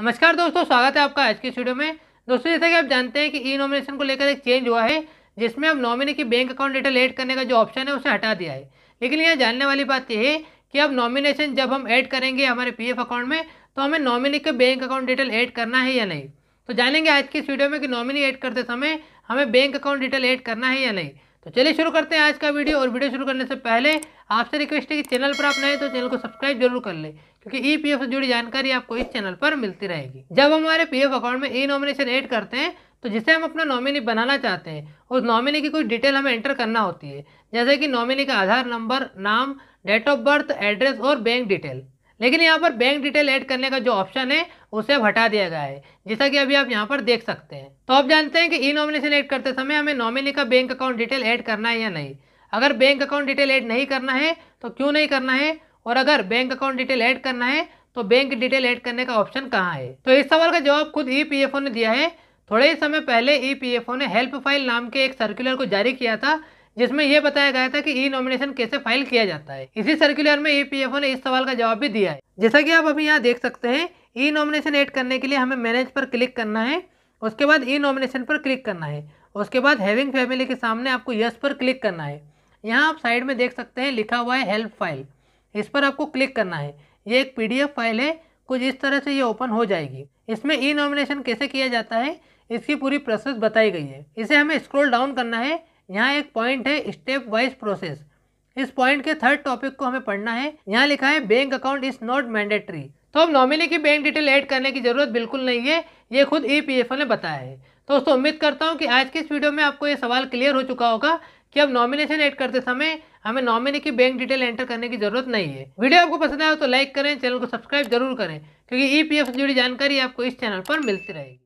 नमस्कार दोस्तों स्वागत है आपका आज के स्टूडियो में दोस्तों जैसा कि आप जानते हैं कि ई नॉमिनेशन को लेकर एक चेंज हुआ है जिसमें अब नॉमिनी की बैंक अकाउंट डिटेल ऐड करने का जो ऑप्शन है उसे हटा दिया है लेकिन यह जानने वाली बात यह है कि अब नॉमिनेशन जब हम ऐड करेंगे हमारे पी अकाउंट में तो हमें नॉमिनी के बैंक अकाउंट डिटेल ऐड करना है या नहीं तो जानेंगे आज की स्टूडियो में कि नॉमिनी ऐड करते समय हमें बैंक अकाउंट डिटेल ऐड करना है या नहीं तो चलिए शुरू करते हैं आज का वीडियो और वीडियो शुरू करने से पहले आपसे रिक्वेस्ट है कि चैनल पर आप नए तो चैनल को सब्सक्राइब जरूर कर लें क्योंकि ई पी एफ से जुड़ी जानकारी आपको इस चैनल पर मिलती रहेगी जब हम हमारे पी एफ अकाउंट में ई नॉमिनेशन ऐड करते हैं तो जिसे हम अपना नॉमिनी बनाना चाहते हैं उस नॉमिनी की कोई डिटेल हमें एंटर करना होती है जैसे कि नॉमिनी का आधार नंबर नाम डेट ऑफ बर्थ एड्रेस और बैंक डिटेल लेकिन यहाँ पर बैंक डिटेल ऐड करने का जो ऑप्शन है उसे हटा दिया गया है जैसा कि अभी आप यहाँ पर देख सकते हैं तो आप जानते हैं कि ई नॉमिनेशन ऐड करते समय हमें नॉमिनी का बैंक अकाउंट डिटेल ऐड करना है या नहीं अगर बैंक अकाउंट डिटेल ऐड नहीं करना है तो क्यों नहीं करना है और अगर बैंक अकाउंट डिटेल ऐड करना है तो बैंक डिटेल ऐड करने का ऑप्शन कहाँ है तो इस सवाल का जवाब खुद ई ने दिया है थोड़े ही समय पहले ई ने हेल्प फाइल नाम के एक सर्कुलर को जारी किया था जिसमें यह बताया गया था कि ई नॉमिनेशन कैसे फाइल किया जाता है इसी सर्कुलर में ईपीएफओ e ने इस सवाल का जवाब भी दिया है जैसा कि आप अभी यहाँ देख सकते हैं ई नॉमिनेशन ऐड करने के लिए हमें मैनेज पर क्लिक करना है उसके बाद ई नॉमिनेशन पर क्लिक करना है उसके बाद हैविंग फैमिली के सामने आपको यस पर क्लिक करना है यहाँ आप साइड में देख सकते हैं लिखा हुआ है हेल्प फाइल इस पर आपको क्लिक करना है ये एक पी फाइल है कुछ इस तरह से ये ओपन हो जाएगी इसमें ई नॉमिनेशन कैसे किया जाता है इसकी पूरी प्रोसेस बताई गई है इसे हमें स्क्रॉल डाउन करना है यहाँ एक पॉइंट है स्टेप वाइज प्रोसेस इस पॉइंट के थर्ड टॉपिक को हमें पढ़ना है यहाँ लिखा है bank account is not mandatory तो अब नॉमिनी की बैंक डिटेल ऐड करने की जरूरत बिल्कुल नहीं है ये खुद ई ने बताया है तो दोस्तों उम्मीद करता हूँ कि आज के इस वीडियो में आपको ये सवाल क्लियर हो चुका होगा कि अब नॉमिनेशन ऐड करते समय हमें नॉमिनी की बैंक डिटेल एंटर करने की जरूरत नहीं है वीडियो आपको पसंद आया तो लाइक करें चैनल को सब्सक्राइब जरूर करें क्योंकि ई e से जुड़ी जानकारी आपको इस चैनल पर मिलती रहेगी